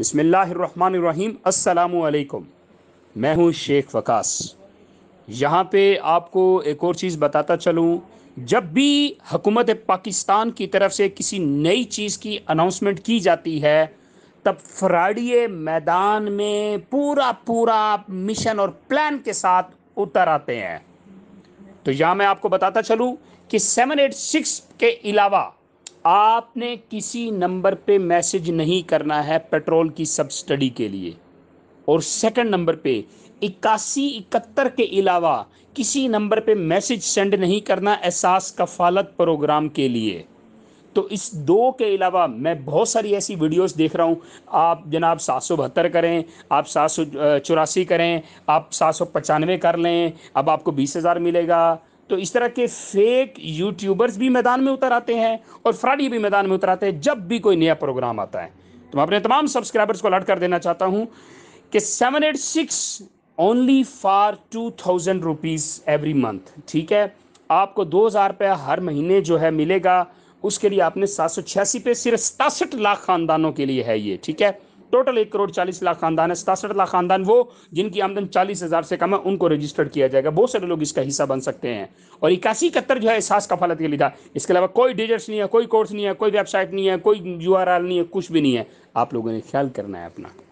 बसमीम असलकुम मैं हूं शेख वकास यहाँ पे आपको एक और चीज़ बताता चलूँ जब भी हुकूमत पाकिस्तान की तरफ से किसी नई चीज़ की अनाउंसमेंट की जाती है तब फ्राडिए मैदान में पूरा पूरा मिशन और प्लान के साथ उतर आते हैं तो यहाँ मैं आपको बताता चलूँ कि सेवन एट सिक्स के अलावा आपने किसी नंबर पे मैसेज नहीं करना है पेट्रोल की सब्सिडी के लिए और सेकंड नंबर पे इक्यासी इकहत्तर के अलावा किसी नंबर पे मैसेज सेंड नहीं करना एहसास कफालत प्रोग्राम के लिए तो इस दो के अलावा मैं बहुत सारी ऐसी वीडियोस देख रहा हूँ आप जनाब सात सौ बहत्तर करें आप सात सौ चौरासी करें आप सात सौ पचानवे कर लें अब आपको बीस हज़ार मिलेगा तो इस तरह के फेक यूट्यूबर्स भी मैदान में उतर आते हैं और फ्रॉडी भी मैदान में उतर आते हैं जब भी कोई नया प्रोग्राम आता है तो मैं अपने तमाम सब्सक्राइबर्स को अलर्ट कर देना चाहता हूँ कि seven eight six only for two thousand rupees every month ठीक है आपको दो हज़ार रुपया हर महीने जो है मिलेगा उसके लिए आपने सात सौ छियासी पे सिर्फ सतासठ लाख खानदानों के लिए है ये ठीक है टोटल एक करोड़ चालीस लाख खानदान है सतासठ लाख खानदान वो जिनकी आमदन चालीस हज़ार से कम है उनको रजिस्टर्ड किया जाएगा बहुत सारे लोग इसका हिस्सा बन सकते हैं और इक्यासी इकहत्तर जो है एहसास कफालत के लिए था इसके अलावा कोई डिजिट्स नहीं है कोई कोर्स नहीं है कोई वेबसाइट नहीं है कोई यू नहीं है कुछ भी नहीं है आप लोगों ने ख्याल करना है अपना